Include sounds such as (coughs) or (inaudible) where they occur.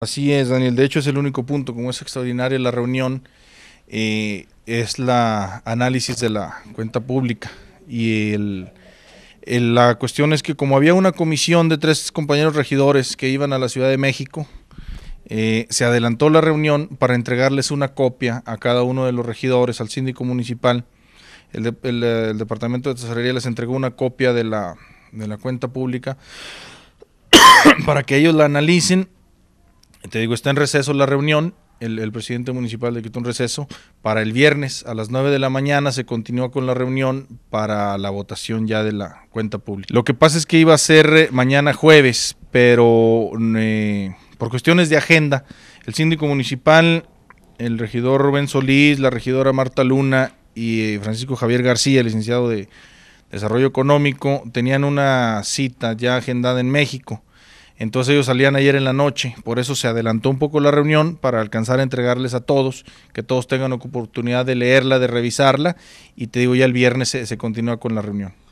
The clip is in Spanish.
Así es, Daniel. De hecho, es el único punto, como es extraordinaria la reunión, eh, es la análisis de la cuenta pública. Y la cuestión es que como había una comisión de tres compañeros regidores que iban a la Ciudad de México, eh, se adelantó la reunión para entregarles una copia a cada uno de los regidores, al síndico municipal. El, Departamento de Tesorería les entregó una copia de la, de la cuenta pública (coughs) para que ellos la analicen te digo, está en receso la reunión, el, presidente municipal quitó un receso para el viernes a las 9 de la mañana se continúa con la reunión para la votación ya de la cuenta pública. Lo que pasa es que iba a ser eh, mañana jueves, pero eh, por cuestiones de agenda, el síndico municipal, el regidor Rubén Solís, la regidora Marta Luna y eh, Francisco Javier García, licenciado de Desarrollo Económico, tenían una cita ya agendada en México entonces ellos salían ayer en la noche, por eso se adelantó un poco la reunión para alcanzar a entregarles a todos, que todos tengan oportunidad de leerla, de revisarla y te digo ya el viernes se, se continúa con la reunión.